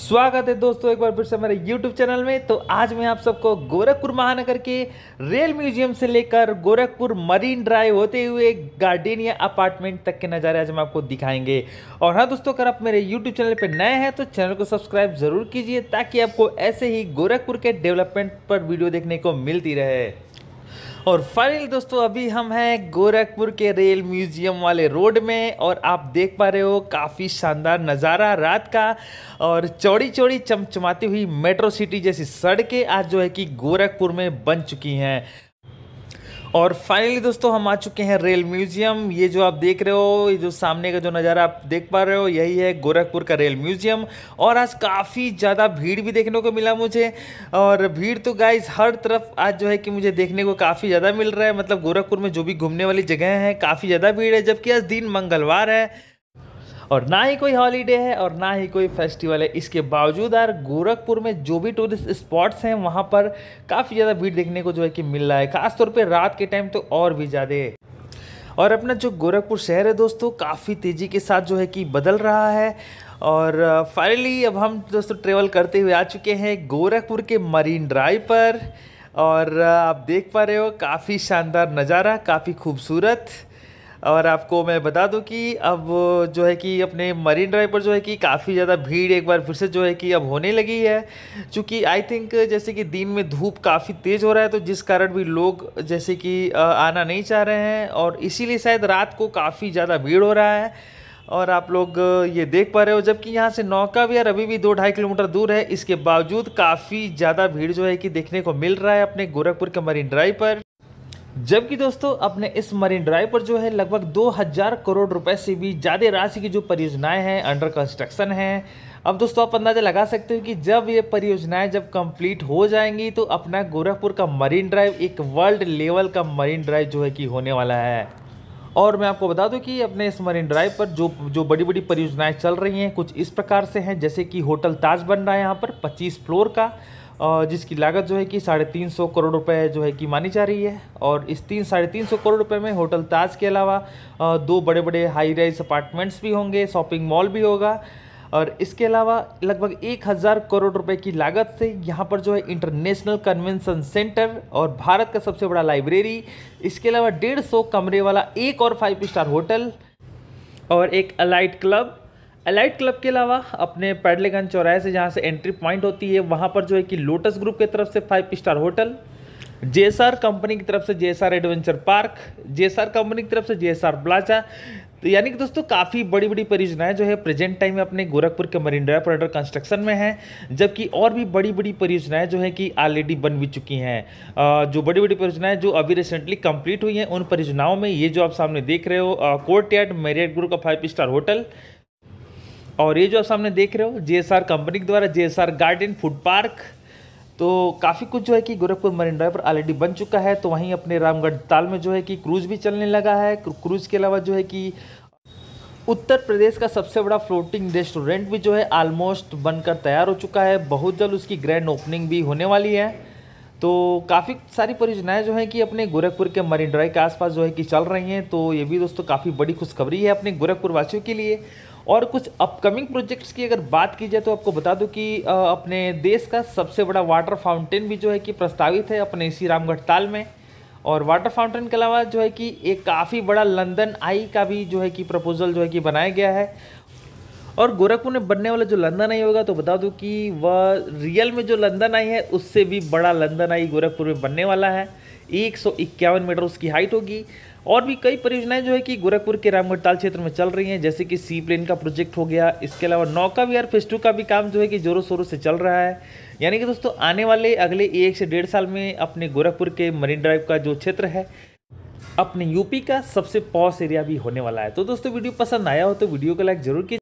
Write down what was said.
स्वागत है दोस्तों एक बार फिर से हमारे YouTube चैनल में तो आज मैं आप सबको गोरखपुर महानगर के रेल म्यूजियम से लेकर गोरखपुर मरीन ड्राइव होते हुए गार्डन या अपार्टमेंट तक के नज़ारे आज हम आपको दिखाएंगे और हाँ दोस्तों अगर आप मेरे YouTube चैनल पर नए हैं तो चैनल को सब्सक्राइब ज़रूर कीजिए ताकि आपको ऐसे ही गोरखपुर के डेवलपमेंट पर वीडियो देखने को मिलती रहे और फाइनल दोस्तों अभी हम हैं गोरखपुर के रेल म्यूजियम वाले रोड में और आप देख पा रहे हो काफ़ी शानदार नज़ारा रात का और चौड़ी चौड़ी चमचमाती हुई मेट्रो सिटी जैसी सड़कें आज जो है कि गोरखपुर में बन चुकी हैं और फाइनली दोस्तों हम आ चुके हैं रेल म्यूज़ियम ये जो आप देख रहे हो ये जो सामने का जो नज़ारा आप देख पा रहे हो यही है गोरखपुर का रेल म्यूज़ियम और आज काफ़ी ज़्यादा भीड़ भी देखने को मिला मुझे और भीड़ तो गाइज हर तरफ आज जो है कि मुझे देखने को काफ़ी ज़्यादा मिल रहा है मतलब गोरखपुर में जो भी घूमने वाली जगह हैं काफ़ी ज़्यादा भीड़ है जबकि आज दिन मंगलवार है और ना ही कोई हॉलीडे है और ना ही कोई फेस्टिवल है इसके बावजूद यार गोरखपुर में जो भी टूरिस्ट स्पॉट्स हैं वहाँ पर काफ़ी ज़्यादा भीड़ देखने को जो है कि मिल रहा है खासतौर पर रात के टाइम तो और भी ज़्यादा और अपना जो गोरखपुर शहर है दोस्तों काफ़ी तेज़ी के साथ जो है कि बदल रहा है और फाइनली अब हम दोस्तों ट्रेवल करते हुए आ चुके हैं गोरखपुर के मरीन ड्राइव पर और आप देख पा रहे हो काफ़ी शानदार नज़ारा काफ़ी खूबसूरत और आपको मैं बता दूं कि अब जो है कि अपने मरीन ड्राइव पर जो है कि काफ़ी ज़्यादा भीड़ एक बार फिर से जो है कि अब होने लगी है चूँकि आई थिंक जैसे कि दिन में धूप काफ़ी तेज़ हो रहा है तो जिस कारण भी लोग जैसे कि आना नहीं चाह रहे हैं और इसीलिए शायद रात को काफ़ी ज़्यादा भीड़ हो रहा है और आप लोग ये देख पा रहे हो जबकि यहाँ से नौका विहार अभी भी दो ढाई किलोमीटर दूर है इसके बावजूद काफ़ी ज़्यादा भीड़ जो है कि देखने को मिल रहा है अपने गोरखपुर के मरीन ड्राइव पर जबकि दोस्तों अपने इस मरीन ड्राइव पर जो है लगभग 2000 करोड़ रुपए से भी ज़्यादा राशि की जो परियोजनाएं हैं अंडर कंस्ट्रक्शन हैं अब दोस्तों आप अंदाज़ा लगा सकते हो कि जब ये परियोजनाएं जब कंप्लीट हो जाएंगी तो अपना गोरखपुर का मरीन ड्राइव एक वर्ल्ड लेवल का मरीन ड्राइव जो है कि होने वाला है और मैं आपको बता दूं कि अपने इस मरीन ड्राइव पर जो जो बड़ी बड़ी परियोजनाएं चल रही हैं कुछ इस प्रकार से हैं जैसे कि होटल ताज बन रहा है यहाँ पर 25 फ्लोर का जिसकी लागत जो है कि साढ़े तीन सौ करोड़ रुपए जो है कि मानी जा रही है और इस तीन साढ़े तीन सौ करोड़ रुपए में होटल ताज के अलावा दो बड़े बड़े हाई राइज अपार्टमेंट्स भी होंगे शॉपिंग मॉल भी होगा और इसके अलावा लगभग एक हज़ार करोड़ रुपए की लागत से यहाँ पर जो है इंटरनेशनल कन्वेंशन सेंटर और भारत का सबसे बड़ा लाइब्रेरी इसके अलावा डेढ़ सौ कमरे वाला एक और फाइव स्टार होटल और एक अलाइट क्लब अलाइट क्लब के अलावा अपने पैडलेगंज चौराहे से जहाँ से एंट्री पॉइंट होती है वहाँ पर जो है कि लोटस ग्रुप की तरफ से five star hotel JSR company की तरफ से JSR adventure park JSR company की तरफ से जेएसआर ब्लाजा तो यानी कि दोस्तों काफ़ी बड़ी बड़ी परियोजनाएं जो है प्रेजेंट टाइम में अपने गोरखपुर के मरीन ड्राइव पर अंडर कंस्ट्रक्शन में हैं जबकि और भी बड़ी बड़ी परियोजनाएं जो है कि ऑलरेडी बन भी चुकी हैं जो बड़ी बड़ी परियोजनाएं जो अभी रिसेंटली कंप्लीट हुई हैं उन परियोजनाओं में ये जो आप सामने देख रहे हो कोर्ट यार्ड मेरियट ग्रुप का फाइव स्टार होटल और ये जो आप सामने देख रहे हो जे कंपनी के द्वारा जे गार्डन फूड पार्क तो काफ़ी कुछ जो है कि गोरखपुर मरीन ड्राइव पर ऑलरेडी बन चुका है तो वहीं अपने रामगढ़ ताल में जो है कि क्रूज़ भी चलने लगा है क्रूज़ के अलावा जो है कि उत्तर प्रदेश का सबसे बड़ा फ्लोटिंग रेस्टोरेंट भी जो है ऑलमोस्ट बनकर तैयार हो चुका है बहुत जल्द उसकी ग्रैंड ओपनिंग भी होने वाली है तो काफ़ी सारी परियोजनाएँ जो हैं कि अपने गोरखपुर के मरीन ड्राइव के आसपास जो है कि चल रही हैं तो ये भी दोस्तों काफ़ी बड़ी खुशखबरी है अपने गोरखपुर वासियों के लिए और कुछ अपकमिंग प्रोजेक्ट्स की अगर बात की जाए तो आपको बता दूं कि अपने देश का सबसे बड़ा वाटर फाउंटेन भी जो है कि प्रस्तावित है अपने इसी रामगढ़ ताल में और वाटर फाउंटेन के अलावा जो है कि एक काफ़ी बड़ा लंदन आई का भी जो है कि प्रपोजल जो है कि बनाया गया है और गोरखपुर में बनने वाला जो लंदन आई होगा तो बता दूं कि वह रियल में जो लंदन आई है उससे भी बड़ा लंदन आई गोरखपुर में बनने वाला है एक मीटर उसकी हाइट होगी और भी कई परियोजनाएं जो है कि गोरखपुर के रामगढ़ताल क्षेत्र में चल रही हैं जैसे कि सी प्लेन का प्रोजेक्ट हो गया इसके अलावा नौका विहार फेस टू का भी काम जो है कि जोरों शोरों से चल रहा है यानी कि दोस्तों आने वाले अगले एक से डेढ़ साल में अपने गोरखपुर के मरीन ड्राइव का जो क्षेत्र है अपने यूपी का सबसे पॉस एरिया भी होने वाला है तो दोस्तों वीडियो पसंद आया हो तो वीडियो को लाइक जरूर कीजिए